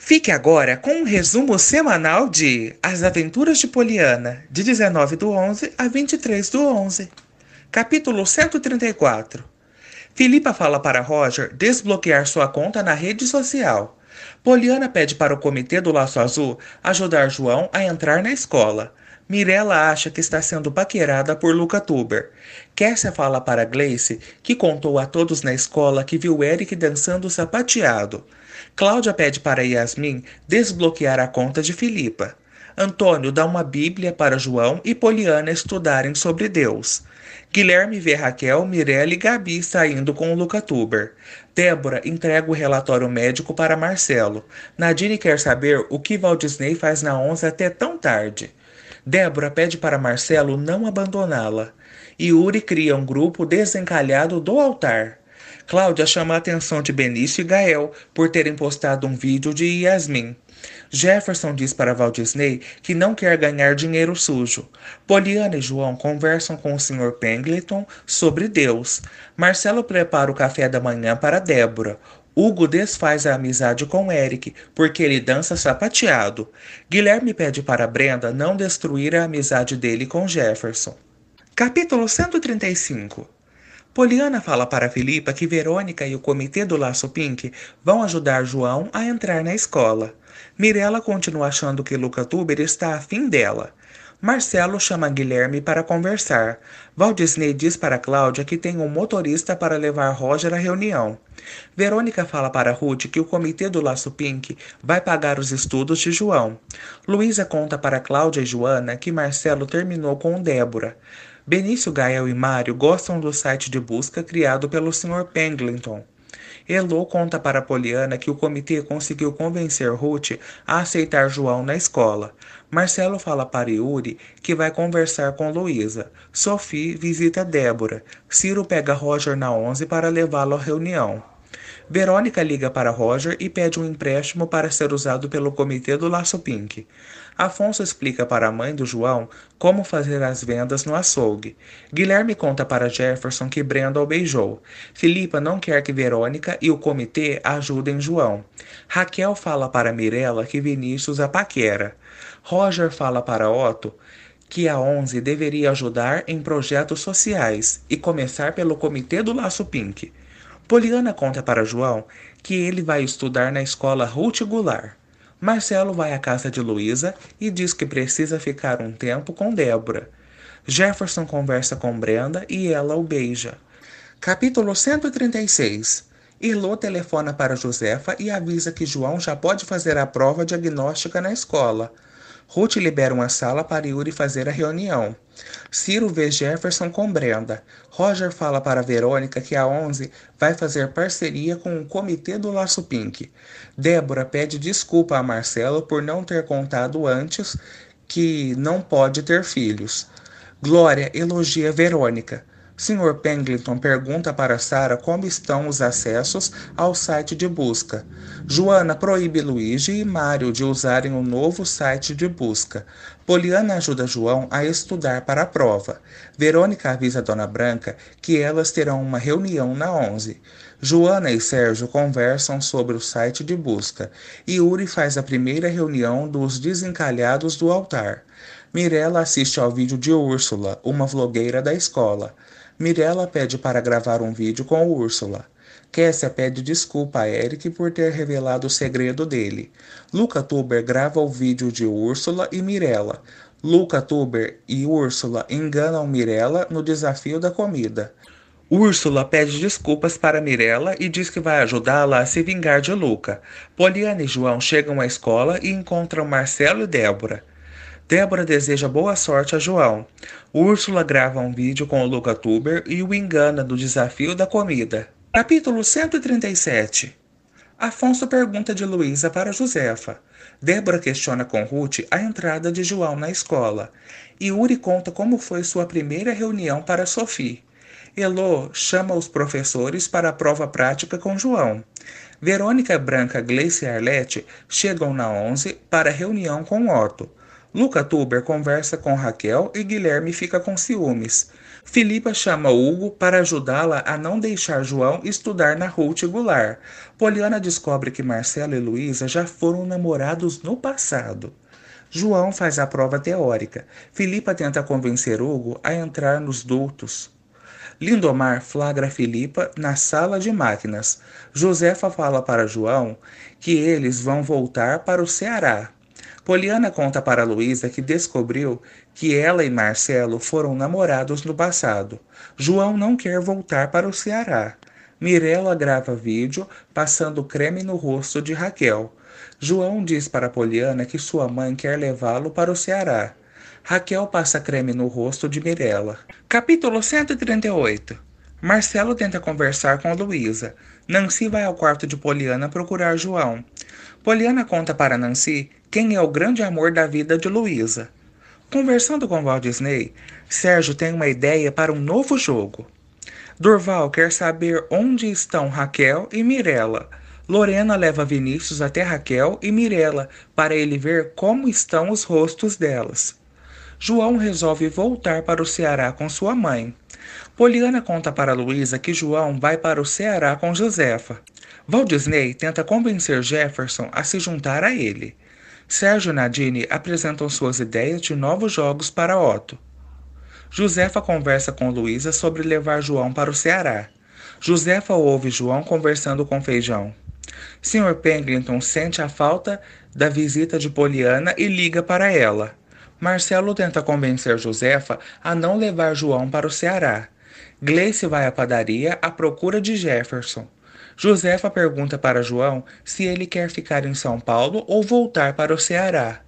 Fique agora com um resumo semanal de As Aventuras de Poliana, de 19 do 11 a 23 do 11. Capítulo 134. Filipa fala para Roger desbloquear sua conta na rede social. Poliana pede para o comitê do Laço Azul ajudar João a entrar na escola. Mirella acha que está sendo paquerada por Luca Tuber. Kessia fala para Gleice, que contou a todos na escola que viu Eric dançando sapateado. Cláudia pede para Yasmin desbloquear a conta de Filipa. Antônio dá uma Bíblia para João e Poliana estudarem sobre Deus. Guilherme vê Raquel, Mirella e Gabi saindo com o Luca Tuber. Débora entrega o relatório médico para Marcelo. Nadine quer saber o que Walt Disney faz na Onze até tão tarde. Débora pede para Marcelo não abandoná-la. E Yuri cria um grupo desencalhado do altar. Cláudia chama a atenção de Benício e Gael por terem postado um vídeo de Yasmin. Jefferson diz para Walt Disney que não quer ganhar dinheiro sujo. Poliana e João conversam com o Sr. Pengleton sobre Deus. Marcelo prepara o café da manhã para Débora. Hugo desfaz a amizade com Eric, porque ele dança sapateado. Guilherme pede para Brenda não destruir a amizade dele com Jefferson. Capítulo 135 Poliana fala para Filipa que Verônica e o comitê do Laço Pink vão ajudar João a entrar na escola. Mirella continua achando que Luca Tuber está afim dela. Marcelo chama Guilherme para conversar. Valdisney diz para Cláudia que tem um motorista para levar Roger à reunião. Verônica fala para Ruth que o comitê do Laço Pink vai pagar os estudos de João. Luísa conta para Cláudia e Joana que Marcelo terminou com Débora. Benício, Gael e Mário gostam do site de busca criado pelo Sr. Pendleton. Elo conta para Poliana que o comitê conseguiu convencer Ruth a aceitar João na escola. Marcelo fala para Yuri que vai conversar com Luísa. Sophie visita Débora. Ciro pega Roger na 11 para levá-lo à reunião. Verônica liga para Roger e pede um empréstimo para ser usado pelo comitê do Laço Pink. Afonso explica para a mãe do João como fazer as vendas no açougue. Guilherme conta para Jefferson que Brenda o beijou. Filipa não quer que Verônica e o comitê ajudem João. Raquel fala para Mirella que Vinícius a paquera. Roger fala para Otto que a onze deveria ajudar em projetos sociais e começar pelo Comitê do Laço Pink. Poliana conta para João que ele vai estudar na escola Ruth Goulart. Marcelo vai à casa de Luísa e diz que precisa ficar um tempo com Débora. Jefferson conversa com Brenda e ela o beija. Capítulo 136 Irlô telefona para Josefa e avisa que João já pode fazer a prova diagnóstica na escola. Ruth libera uma sala para Yuri fazer a reunião. Ciro vê Jefferson com Brenda. Roger fala para Verônica que a Onze vai fazer parceria com o comitê do Laço Pink. Débora pede desculpa a Marcelo por não ter contado antes que não pode ter filhos. Glória elogia Verônica. Sr. Penglinton pergunta para Sara como estão os acessos ao site de busca. Joana proíbe Luigi e Mário de usarem o novo site de busca. Poliana ajuda João a estudar para a prova. Verônica avisa Dona Branca que elas terão uma reunião na 11. Joana e Sérgio conversam sobre o site de busca. E Yuri faz a primeira reunião dos desencalhados do altar. Mirella assiste ao vídeo de Úrsula, uma vlogueira da escola. Mirella pede para gravar um vídeo com Úrsula. Kessia pede desculpa a Eric por ter revelado o segredo dele. Luca Tuber grava o vídeo de Úrsula e Mirella. Luca Tuber e Úrsula enganam Mirella no desafio da comida. Úrsula pede desculpas para Mirella e diz que vai ajudá-la a se vingar de Luca. Poliana e João chegam à escola e encontram Marcelo e Débora. Débora deseja boa sorte a João. Úrsula grava um vídeo com o Luca Tuber e o engana do desafio da comida. Capítulo 137 Afonso pergunta de Luísa para Josefa. Débora questiona com Ruth a entrada de João na escola. E Uri conta como foi sua primeira reunião para Sophie. Elô chama os professores para a prova prática com João. Verônica Branca Gleice e Arlete chegam na 11 para reunião com Otto. Luca Tuber conversa com Raquel e Guilherme fica com ciúmes. Filipa chama Hugo para ajudá-la a não deixar João estudar na Ruth Goulart. Poliana descobre que Marcelo e Luísa já foram namorados no passado. João faz a prova teórica. Filipa tenta convencer Hugo a entrar nos dutos. Lindomar flagra Filipa na sala de máquinas. Josefa fala para João que eles vão voltar para o Ceará, Poliana conta para Luísa que descobriu que ela e Marcelo foram namorados no passado. João não quer voltar para o Ceará. Mirella grava vídeo passando creme no rosto de Raquel. João diz para Poliana que sua mãe quer levá-lo para o Ceará. Raquel passa creme no rosto de Mirella. Capítulo 138 Marcelo tenta conversar com Luísa. Nancy vai ao quarto de Poliana procurar João. Poliana conta para Nancy quem é o grande amor da vida de Luísa. Conversando com Walt Disney, Sérgio tem uma ideia para um novo jogo. Durval quer saber onde estão Raquel e Mirella. Lorena leva Vinícius até Raquel e Mirella para ele ver como estão os rostos delas. João resolve voltar para o Ceará com sua mãe. Poliana conta para Luísa que João vai para o Ceará com Josefa. Walt Disney tenta convencer Jefferson a se juntar a ele. Sérgio e Nadine apresentam suas ideias de novos jogos para Otto. Josefa conversa com Luísa sobre levar João para o Ceará. Josefa ouve João conversando com Feijão. Sr. Penglinton sente a falta da visita de Poliana e liga para ela. Marcelo tenta convencer Josefa a não levar João para o Ceará. Gleice vai à padaria à procura de Jefferson. Josefa pergunta para João se ele quer ficar em São Paulo ou voltar para o Ceará.